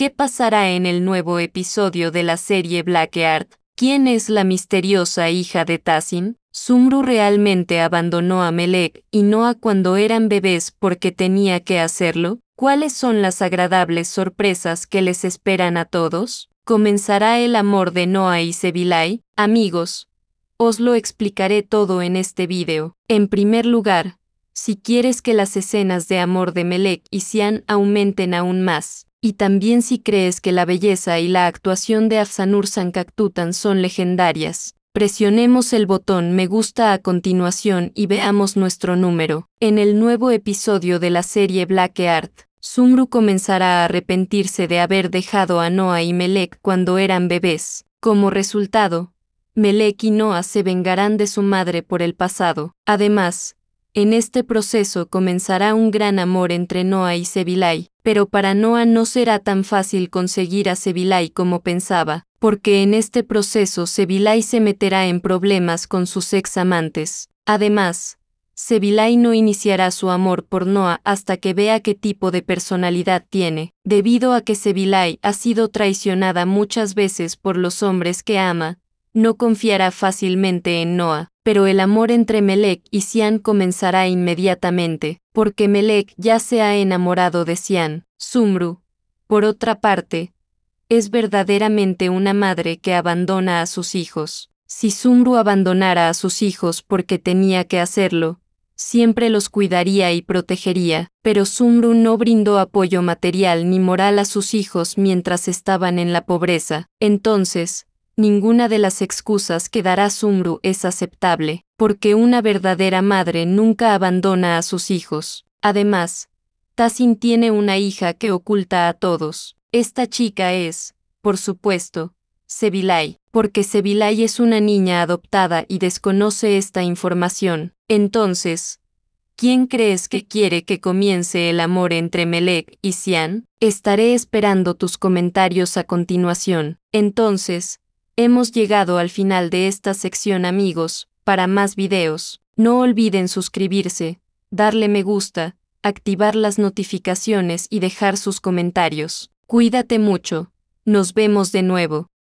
¿Qué pasará en el nuevo episodio de la serie Black Earth? ¿Quién es la misteriosa hija de Tassin? Sumru realmente abandonó a Melek y Noah cuando eran bebés porque tenía que hacerlo. ¿Cuáles son las agradables sorpresas que les esperan a todos? Comenzará el amor de Noah y Sevilay, amigos. Os lo explicaré todo en este vídeo. En primer lugar, si quieres que las escenas de amor de Melek y Sian aumenten aún más, y también si crees que la belleza y la actuación de Afsanur Sankaktutan son legendarias. Presionemos el botón me gusta a continuación y veamos nuestro número. En el nuevo episodio de la serie Black Art, Sumru comenzará a arrepentirse de haber dejado a Noah y Melek cuando eran bebés. Como resultado, Melek y Noah se vengarán de su madre por el pasado. Además, en este proceso comenzará un gran amor entre Noah y Sevilay, pero para Noah no será tan fácil conseguir a Sevilay como pensaba, porque en este proceso Sevilay se meterá en problemas con sus ex amantes. Además, Sevilay no iniciará su amor por Noah hasta que vea qué tipo de personalidad tiene, debido a que Sevilay ha sido traicionada muchas veces por los hombres que ama, no confiará fácilmente en Noah pero el amor entre Melek y Sian comenzará inmediatamente, porque Melek ya se ha enamorado de Sian. Sumru, por otra parte, es verdaderamente una madre que abandona a sus hijos. Si Sumru abandonara a sus hijos porque tenía que hacerlo, siempre los cuidaría y protegería, pero Sumru no brindó apoyo material ni moral a sus hijos mientras estaban en la pobreza. Entonces, ninguna de las excusas que dará Sumru es aceptable, porque una verdadera madre nunca abandona a sus hijos. Además, Tassin tiene una hija que oculta a todos. Esta chica es, por supuesto, Sevilay, porque Sevilay es una niña adoptada y desconoce esta información. Entonces, ¿quién crees que quiere que comience el amor entre Melek y Sian? Estaré esperando tus comentarios a continuación. Entonces, Hemos llegado al final de esta sección amigos, para más videos, no olviden suscribirse, darle me gusta, activar las notificaciones y dejar sus comentarios. Cuídate mucho, nos vemos de nuevo.